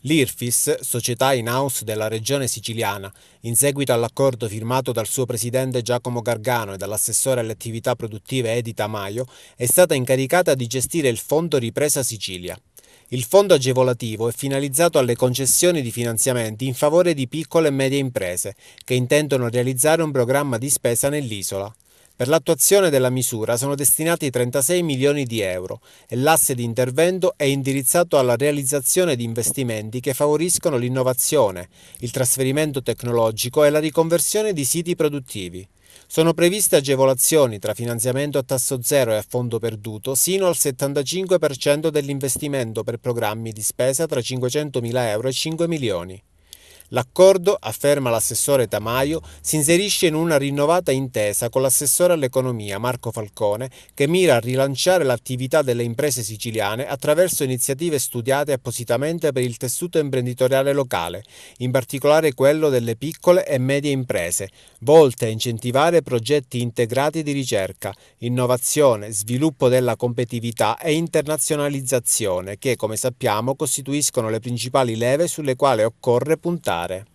L'IRFIS, società in-house della regione siciliana, in seguito all'accordo firmato dal suo presidente Giacomo Gargano e dall'assessore alle attività produttive Edita Maio, è stata incaricata di gestire il Fondo Ripresa Sicilia. Il fondo agevolativo è finalizzato alle concessioni di finanziamenti in favore di piccole e medie imprese che intendono realizzare un programma di spesa nell'isola. Per l'attuazione della misura sono destinati 36 milioni di euro e l'asse di intervento è indirizzato alla realizzazione di investimenti che favoriscono l'innovazione, il trasferimento tecnologico e la riconversione di siti produttivi. Sono previste agevolazioni tra finanziamento a tasso zero e a fondo perduto sino al 75% dell'investimento per programmi di spesa tra 500.000 euro e 5 milioni. L'accordo, afferma l'assessore Tamaio, si inserisce in una rinnovata intesa con l'assessore all'economia Marco Falcone che mira a rilanciare l'attività delle imprese siciliane attraverso iniziative studiate appositamente per il tessuto imprenditoriale locale, in particolare quello delle piccole e medie imprese, volte a incentivare progetti integrati di ricerca, innovazione, sviluppo della competitività e internazionalizzazione che, come sappiamo, costituiscono le principali leve sulle quali occorre puntare parlare